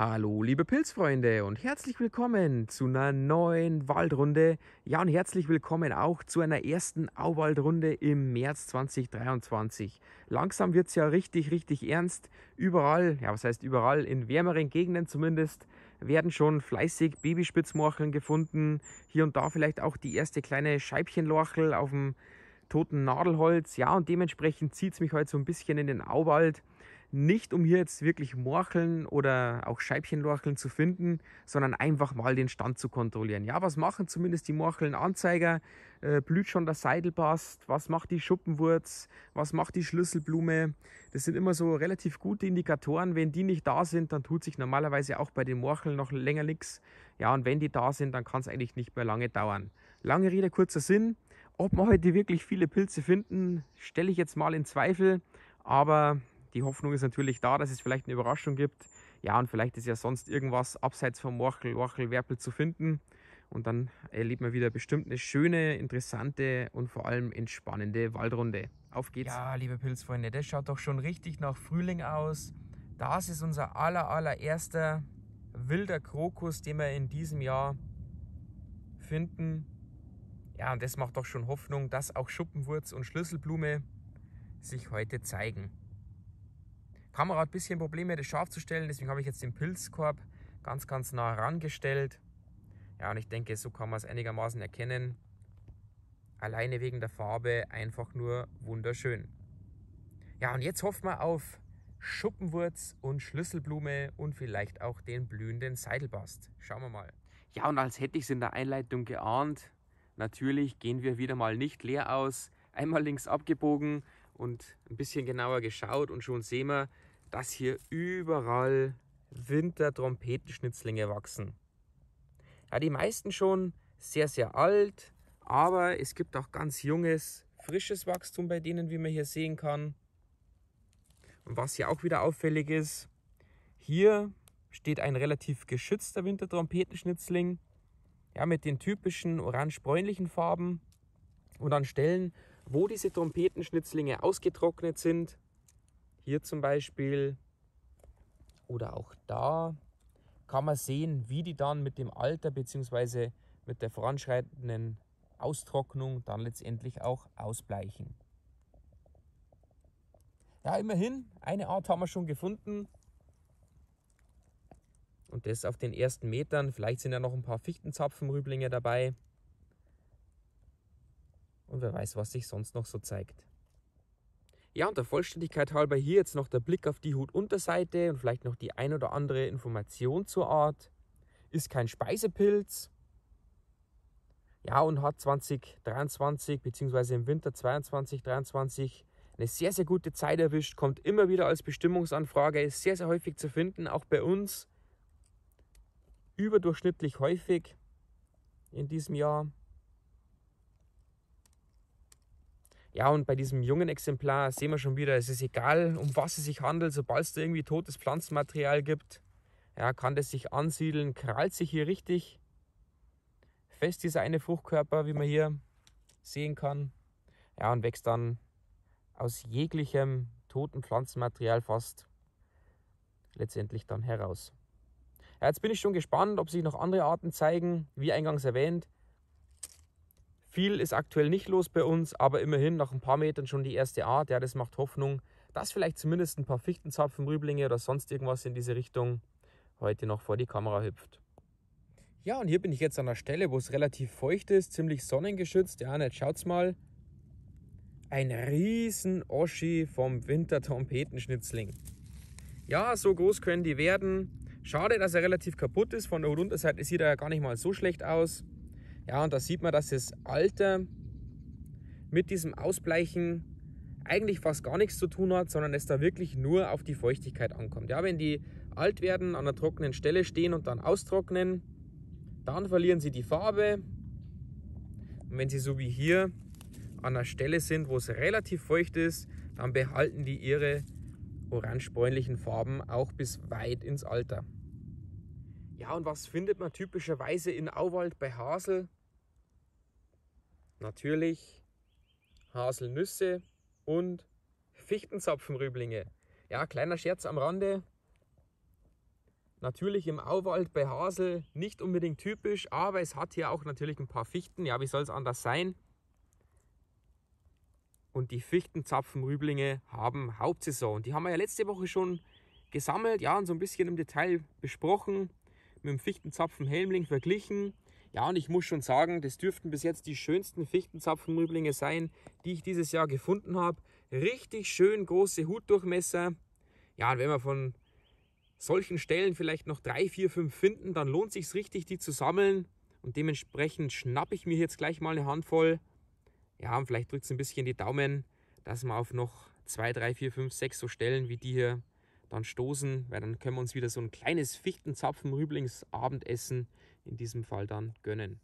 Hallo liebe Pilzfreunde und herzlich willkommen zu einer neuen Waldrunde. Ja und herzlich willkommen auch zu einer ersten Auwaldrunde im März 2023. Langsam wird es ja richtig, richtig ernst. Überall, ja was heißt überall, in wärmeren Gegenden zumindest, werden schon fleißig Babyspitzmorcheln gefunden. Hier und da vielleicht auch die erste kleine Scheibchenlorchel auf dem toten Nadelholz. Ja und dementsprechend zieht es mich heute so ein bisschen in den Auwald nicht um hier jetzt wirklich Morcheln oder auch Scheibchenlorcheln zu finden, sondern einfach mal den Stand zu kontrollieren. Ja, was machen zumindest die Morcheln-Anzeiger? Äh, blüht schon der Seidelbast? Was macht die Schuppenwurz? Was macht die Schlüsselblume? Das sind immer so relativ gute Indikatoren. Wenn die nicht da sind, dann tut sich normalerweise auch bei den Morcheln noch länger nichts. Ja, und wenn die da sind, dann kann es eigentlich nicht mehr lange dauern. Lange Rede, kurzer Sinn. Ob wir heute wirklich viele Pilze finden, stelle ich jetzt mal in Zweifel. Aber die Hoffnung ist natürlich da, dass es vielleicht eine Überraschung gibt. Ja, und vielleicht ist ja sonst irgendwas abseits vom Morchel, Orchel, Werpel zu finden. Und dann erlebt man wieder bestimmt eine schöne, interessante und vor allem entspannende Waldrunde. Auf geht's! Ja, liebe Pilzfreunde, das schaut doch schon richtig nach Frühling aus. Das ist unser aller, allererster wilder Krokus, den wir in diesem Jahr finden. Ja, und das macht doch schon Hoffnung, dass auch Schuppenwurz und Schlüsselblume sich heute zeigen. Kamera hat ein bisschen Probleme, das scharf zu stellen, deswegen habe ich jetzt den Pilzkorb ganz, ganz nah herangestellt. Ja, und ich denke, so kann man es einigermaßen erkennen. Alleine wegen der Farbe einfach nur wunderschön. Ja, und jetzt hoffen wir auf Schuppenwurz und Schlüsselblume und vielleicht auch den blühenden Seidelbast. Schauen wir mal. Ja, und als hätte ich es in der Einleitung geahnt, natürlich gehen wir wieder mal nicht leer aus. Einmal links abgebogen, und ein bisschen genauer geschaut und schon sehen wir, dass hier überall Wintertrompetenschnitzlinge wachsen. Ja, die meisten schon sehr, sehr alt, aber es gibt auch ganz junges, frisches Wachstum bei denen, wie man hier sehen kann. Und was hier auch wieder auffällig ist, hier steht ein relativ geschützter Wintertrompetenschnitzling, ja, mit den typischen orange-bräunlichen Farben. Und an Stellen, wo diese Trompetenschnitzlinge ausgetrocknet sind. Hier zum Beispiel oder auch da kann man sehen, wie die dann mit dem Alter bzw. mit der voranschreitenden Austrocknung dann letztendlich auch ausbleichen. Ja, immerhin, eine Art haben wir schon gefunden. Und das auf den ersten Metern. Vielleicht sind ja noch ein paar Fichtenzapfenrüblinge dabei und wer weiß, was sich sonst noch so zeigt. Ja, und der Vollständigkeit halber hier jetzt noch der Blick auf die Hutunterseite und vielleicht noch die ein oder andere Information zur Art. Ist kein Speisepilz. Ja, und hat 2023 bzw. im Winter 2022, 2023 eine sehr, sehr gute Zeit erwischt, kommt immer wieder als Bestimmungsanfrage, ist sehr, sehr häufig zu finden, auch bei uns überdurchschnittlich häufig in diesem Jahr. Ja, und bei diesem jungen Exemplar sehen wir schon wieder, es ist egal, um was es sich handelt, sobald es da irgendwie totes Pflanzenmaterial gibt, ja, kann das sich ansiedeln, krallt sich hier richtig fest, dieser eine Fruchtkörper, wie man hier sehen kann. Ja, und wächst dann aus jeglichem toten Pflanzenmaterial fast letztendlich dann heraus. Ja, jetzt bin ich schon gespannt, ob sich noch andere Arten zeigen. Wie eingangs erwähnt, viel ist aktuell nicht los bei uns, aber immerhin nach ein paar Metern schon die erste Art. Ja, das macht Hoffnung, dass vielleicht zumindest ein paar Fichtenzapfen, Rüblinge oder sonst irgendwas in diese Richtung heute noch vor die Kamera hüpft. Ja, und hier bin ich jetzt an der Stelle, wo es relativ feucht ist, ziemlich sonnengeschützt. Ja, und jetzt schaut's mal. Ein riesen Oschi vom Wintertrompetenschnitzling. Ja, so groß können die werden. Schade, dass er relativ kaputt ist. Von der Unterseite sieht er ja gar nicht mal so schlecht aus. Ja, und da sieht man, dass das Alter mit diesem Ausbleichen eigentlich fast gar nichts zu tun hat, sondern es da wirklich nur auf die Feuchtigkeit ankommt. Ja, wenn die alt werden, an einer trockenen Stelle stehen und dann austrocknen, dann verlieren sie die Farbe. Und wenn sie so wie hier an einer Stelle sind, wo es relativ feucht ist, dann behalten die ihre orange-bräunlichen Farben auch bis weit ins Alter. Ja, und was findet man typischerweise in Auwald bei Hasel? natürlich Haselnüsse und Fichtenzapfenrüblinge. Ja, kleiner Scherz am Rande. Natürlich im Auwald bei Hasel nicht unbedingt typisch, aber es hat hier auch natürlich ein paar Fichten. Ja, wie soll es anders sein? Und die Fichtenzapfenrüblinge haben Hauptsaison. Die haben wir ja letzte Woche schon gesammelt, ja, und so ein bisschen im Detail besprochen, mit dem Fichtenzapfenhelmling verglichen. Ja, und ich muss schon sagen, das dürften bis jetzt die schönsten Fichtenzapfenrüblinge sein, die ich dieses Jahr gefunden habe. Richtig schön große Hutdurchmesser. Ja, und wenn wir von solchen Stellen vielleicht noch drei, vier, fünf finden, dann lohnt sich's richtig, die zu sammeln. Und dementsprechend schnappe ich mir jetzt gleich mal eine Handvoll. Ja, und vielleicht drückt es ein bisschen die Daumen, dass wir auf noch zwei, drei, vier, fünf, sechs so Stellen wie die hier dann stoßen, weil dann können wir uns wieder so ein kleines Fichtenzapfenrüblingsabendessen in diesem Fall dann gönnen.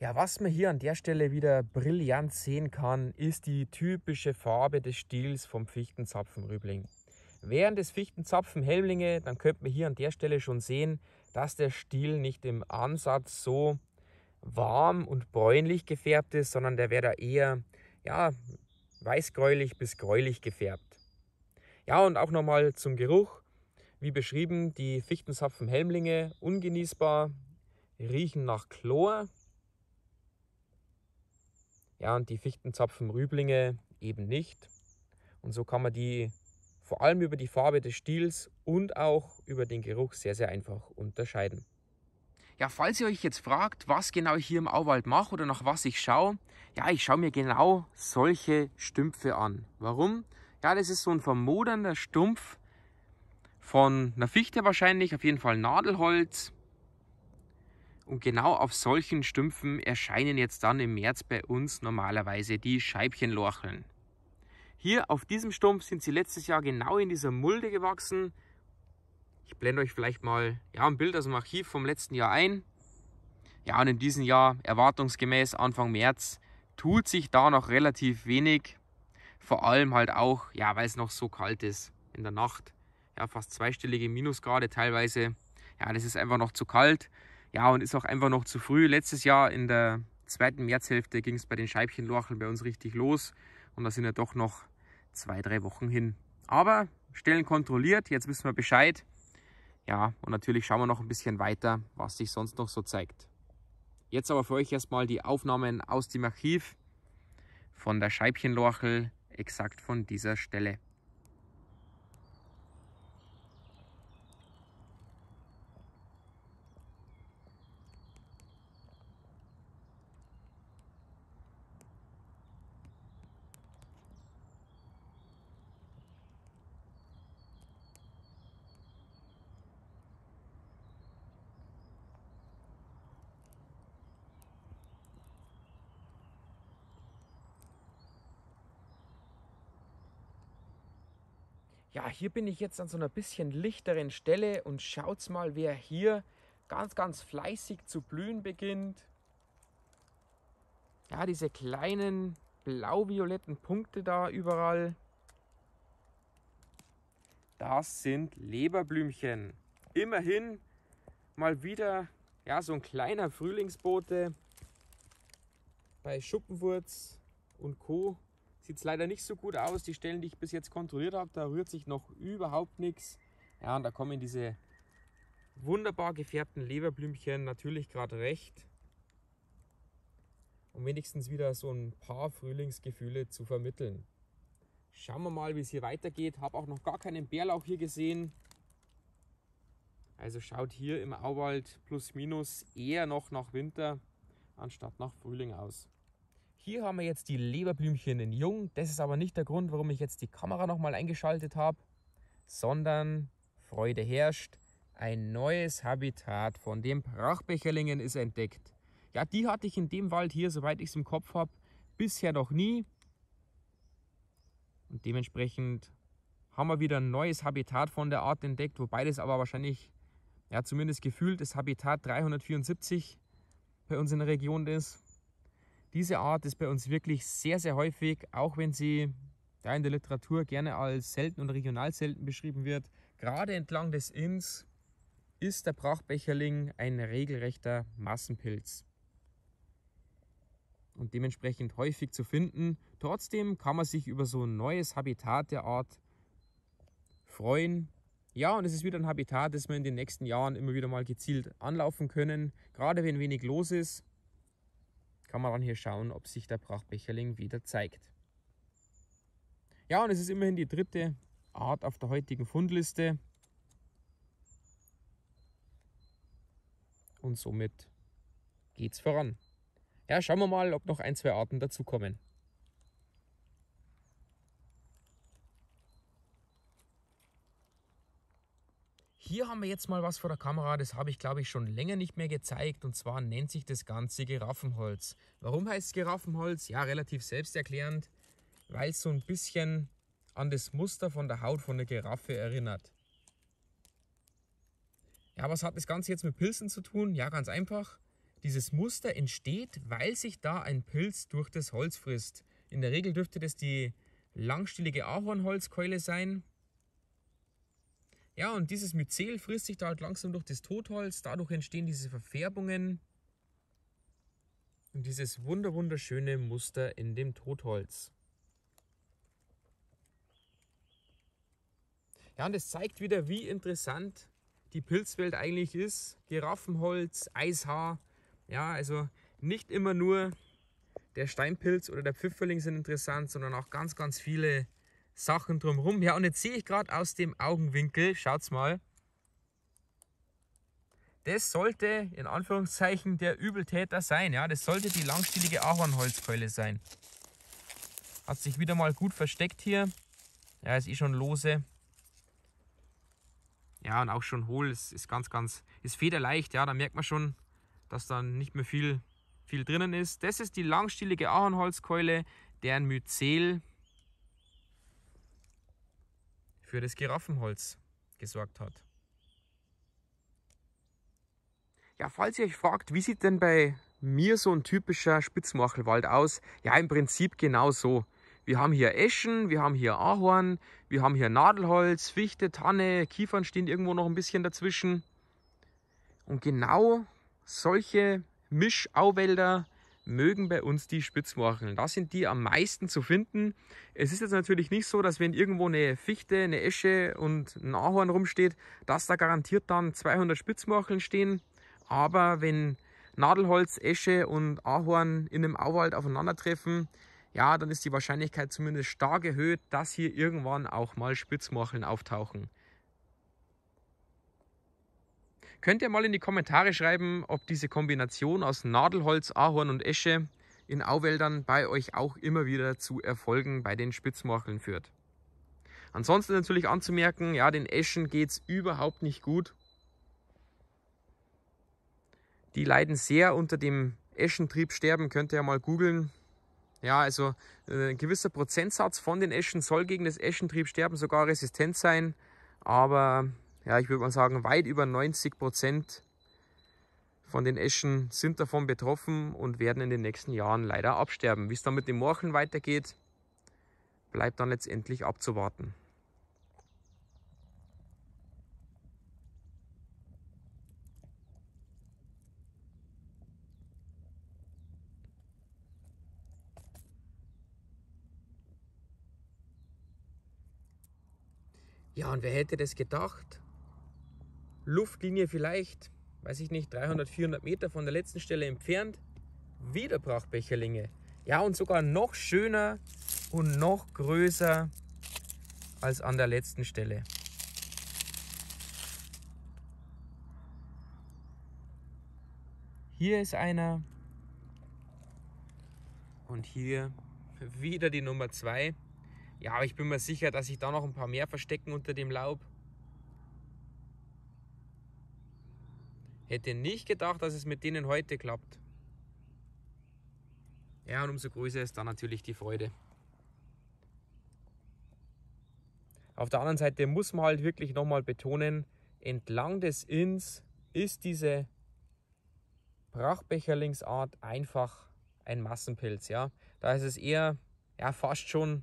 Ja, was man hier an der Stelle wieder brillant sehen kann, ist die typische Farbe des Stils vom Fichtenzapfenrübling. Während des Fichtenzapfenhelmlinge, dann könnte man hier an der Stelle schon sehen, dass der Stiel nicht im Ansatz so warm und bräunlich gefärbt ist, sondern der wäre da eher ja, weißgräulich bis gräulich gefärbt. Ja, und auch nochmal zum Geruch. Wie beschrieben, die fichtensapfen ungenießbar, riechen nach Chlor. Ja, und die Fichtenzapfenrüblinge eben nicht. Und so kann man die vor allem über die Farbe des Stiels und auch über den Geruch sehr, sehr einfach unterscheiden. Ja, falls ihr euch jetzt fragt, was genau ich hier im Auwald mache oder nach was ich schaue, ja, ich schaue mir genau solche Stümpfe an. Warum? Ja, das ist so ein vermodernder Stumpf von einer Fichte wahrscheinlich, auf jeden Fall Nadelholz. Und genau auf solchen Stümpfen erscheinen jetzt dann im März bei uns normalerweise die Scheibchenlorcheln. Hier auf diesem Stumpf sind sie letztes Jahr genau in dieser Mulde gewachsen. Ich blende euch vielleicht mal ja, ein Bild aus dem Archiv vom letzten Jahr ein. Ja, und in diesem Jahr, erwartungsgemäß Anfang März, tut sich da noch relativ wenig. Vor allem halt auch, ja, weil es noch so kalt ist in der Nacht. Ja, fast zweistellige Minusgrade teilweise. Ja, das ist einfach noch zu kalt. Ja, und ist auch einfach noch zu früh. Letztes Jahr in der zweiten Märzhälfte ging es bei den Scheibchenlorcheln bei uns richtig los. Und da sind ja doch noch zwei, drei Wochen hin. Aber Stellen kontrolliert, jetzt wissen wir Bescheid. Ja, und natürlich schauen wir noch ein bisschen weiter, was sich sonst noch so zeigt. Jetzt aber für euch erstmal die Aufnahmen aus dem Archiv von der Scheibchenlorchel, exakt von dieser Stelle. Ja, hier bin ich jetzt an so einer bisschen lichteren Stelle und schaut's mal, wer hier ganz, ganz fleißig zu blühen beginnt. Ja, diese kleinen blau-violetten Punkte da überall. Das sind Leberblümchen. Immerhin mal wieder ja, so ein kleiner Frühlingsbote bei Schuppenwurz und Co. Sieht es leider nicht so gut aus. Die Stellen, die ich bis jetzt kontrolliert habe, da rührt sich noch überhaupt nichts. Ja, und da kommen diese wunderbar gefärbten Leberblümchen natürlich gerade recht, um wenigstens wieder so ein paar Frühlingsgefühle zu vermitteln. Schauen wir mal, wie es hier weitergeht. Habe auch noch gar keinen Bärlauch hier gesehen. Also schaut hier im Auwald plus minus eher noch nach Winter anstatt nach Frühling aus. Hier haben wir jetzt die Leberblümchen in Jung. Das ist aber nicht der Grund, warum ich jetzt die Kamera nochmal eingeschaltet habe, sondern Freude herrscht. Ein neues Habitat von den Brachbecherlingen ist entdeckt. Ja, die hatte ich in dem Wald hier, soweit ich es im Kopf habe, bisher noch nie. Und dementsprechend haben wir wieder ein neues Habitat von der Art entdeckt, wobei das aber wahrscheinlich, ja zumindest gefühlt, das Habitat 374 bei uns in der Region ist. Diese Art ist bei uns wirklich sehr, sehr häufig, auch wenn sie da in der Literatur gerne als selten und regional selten beschrieben wird. Gerade entlang des Inns ist der Brachbecherling ein regelrechter Massenpilz und dementsprechend häufig zu finden. Trotzdem kann man sich über so ein neues Habitat der Art freuen. Ja, und es ist wieder ein Habitat, das wir in den nächsten Jahren immer wieder mal gezielt anlaufen können. Gerade wenn wenig los ist, kann man dann hier schauen, ob sich der Brachbecherling wieder zeigt. Ja, und es ist immerhin die dritte Art auf der heutigen Fundliste. Und somit geht's voran. Ja, schauen wir mal, ob noch ein, zwei Arten dazukommen. Hier haben wir jetzt mal was vor der Kamera, das habe ich glaube ich schon länger nicht mehr gezeigt und zwar nennt sich das Ganze Giraffenholz. Warum heißt es Giraffenholz? Ja, relativ selbsterklärend, weil es so ein bisschen an das Muster von der Haut von der Giraffe erinnert. Ja, was hat das Ganze jetzt mit Pilzen zu tun? Ja, ganz einfach. Dieses Muster entsteht, weil sich da ein Pilz durch das Holz frisst. In der Regel dürfte das die langstielige Ahornholzkeule sein. Ja, und dieses Myzel frisst sich da halt langsam durch das Totholz, dadurch entstehen diese Verfärbungen und dieses wunder wunderschöne Muster in dem Totholz. Ja, und es zeigt wieder, wie interessant die Pilzwelt eigentlich ist. Giraffenholz, Eishaar, ja, also nicht immer nur der Steinpilz oder der Pfifferling sind interessant, sondern auch ganz, ganz viele Sachen drumherum. Ja, und jetzt sehe ich gerade aus dem Augenwinkel, schaut's mal, das sollte in Anführungszeichen der Übeltäter sein. Ja, das sollte die langstielige Ahornholzkeule sein. Hat sich wieder mal gut versteckt hier. Ja, ist eh schon lose. Ja, und auch schon hohl. Es ist ganz, ganz, ist federleicht. Ja, da merkt man schon, dass dann nicht mehr viel, viel drinnen ist. Das ist die langstielige Ahornholzkeule, deren Myzel für das Giraffenholz gesorgt hat. Ja, falls ihr euch fragt, wie sieht denn bei mir so ein typischer Spitzmachelwald aus? Ja, im Prinzip genau so. Wir haben hier Eschen, wir haben hier Ahorn, wir haben hier Nadelholz, Fichte, Tanne, Kiefern stehen irgendwo noch ein bisschen dazwischen. Und genau solche Mischauwälder mögen bei uns die Spitzmorcheln. Da sind die am meisten zu finden. Es ist jetzt natürlich nicht so, dass wenn irgendwo eine Fichte, eine Esche und ein Ahorn rumsteht, dass da garantiert dann 200 Spitzmorcheln stehen. Aber wenn Nadelholz, Esche und Ahorn in einem Auwald aufeinandertreffen, ja, dann ist die Wahrscheinlichkeit zumindest stark erhöht, dass hier irgendwann auch mal Spitzmorcheln auftauchen. Könnt ihr mal in die Kommentare schreiben, ob diese Kombination aus Nadelholz, Ahorn und Esche in Auwäldern bei euch auch immer wieder zu Erfolgen bei den Spitzmorcheln führt. Ansonsten natürlich anzumerken, ja, den Eschen geht es überhaupt nicht gut. Die leiden sehr unter dem Eschentriebsterben, könnt ihr ja mal googeln. Ja, also äh, ein gewisser Prozentsatz von den Eschen soll gegen das Eschentriebsterben sogar resistent sein, aber ja, ich würde mal sagen, weit über 90 Prozent von den Eschen sind davon betroffen und werden in den nächsten Jahren leider absterben. Wie es dann mit dem Morchen weitergeht, bleibt dann letztendlich abzuwarten. Ja, und wer hätte das gedacht? Luftlinie vielleicht, weiß ich nicht, 300, 400 Meter von der letzten Stelle entfernt, wieder Brachbecherlinge. Ja, und sogar noch schöner und noch größer als an der letzten Stelle. Hier ist einer und hier wieder die Nummer 2. Ja, aber ich bin mir sicher, dass sich da noch ein paar mehr verstecken unter dem Laub. Hätte nicht gedacht, dass es mit denen heute klappt. Ja, und umso größer ist dann natürlich die Freude. Auf der anderen Seite muss man halt wirklich nochmal betonen, entlang des Inns ist diese Brachbecherlingsart einfach ein Massenpilz. Ja? Da ist es eher ja, fast schon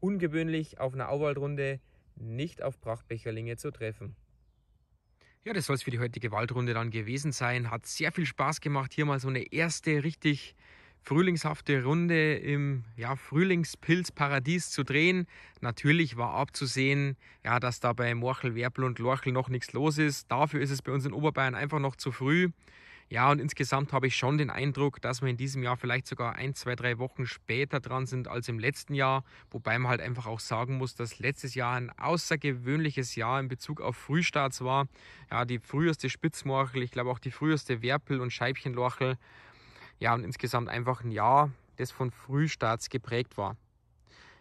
ungewöhnlich, auf einer Auwaldrunde nicht auf Brachbecherlinge zu treffen. Ja, das soll es für die heutige Waldrunde dann gewesen sein. Hat sehr viel Spaß gemacht. Hier mal so eine erste richtig frühlingshafte Runde im ja, Frühlingspilzparadies zu drehen. Natürlich war abzusehen, ja, dass da bei Morchel, Werpel und Lorchel noch nichts los ist. Dafür ist es bei uns in Oberbayern einfach noch zu früh. Ja, und insgesamt habe ich schon den Eindruck, dass wir in diesem Jahr vielleicht sogar ein, zwei, drei Wochen später dran sind als im letzten Jahr. Wobei man halt einfach auch sagen muss, dass letztes Jahr ein außergewöhnliches Jahr in Bezug auf Frühstarts war. Ja, die früheste Spitzmorchel, ich glaube auch die früheste Werpel und Scheibchenlorchel. Ja, und insgesamt einfach ein Jahr, das von Frühstarts geprägt war.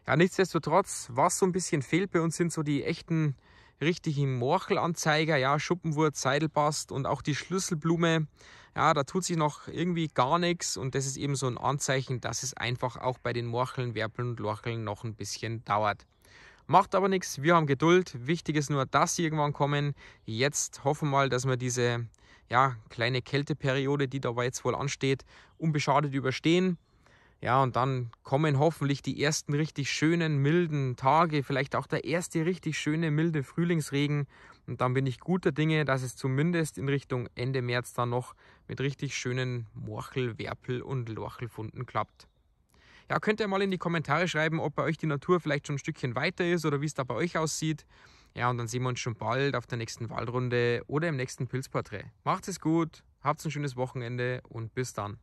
Ja, nichtsdestotrotz, was so ein bisschen fehlt bei uns, sind so die echten richtigen Morchelanzeiger, ja, Schuppenwurz, Seidelbast und auch die Schlüsselblume. Ja, da tut sich noch irgendwie gar nichts und das ist eben so ein Anzeichen, dass es einfach auch bei den Morcheln, Werpeln und Lorcheln noch ein bisschen dauert. Macht aber nichts, wir haben Geduld. Wichtig ist nur, dass sie irgendwann kommen. Jetzt hoffen wir mal, dass wir diese ja, kleine Kälteperiode, die dabei jetzt wohl ansteht, unbeschadet überstehen. Ja, und dann kommen hoffentlich die ersten richtig schönen, milden Tage, vielleicht auch der erste richtig schöne, milde Frühlingsregen. Und dann bin ich guter Dinge, dass es zumindest in Richtung Ende März dann noch mit richtig schönen Morchel, Werpel und Lorchelfunden klappt. Ja, könnt ihr mal in die Kommentare schreiben, ob bei euch die Natur vielleicht schon ein Stückchen weiter ist oder wie es da bei euch aussieht. Ja, und dann sehen wir uns schon bald auf der nächsten Waldrunde oder im nächsten Pilzporträt. Macht es gut, habt ein schönes Wochenende und bis dann.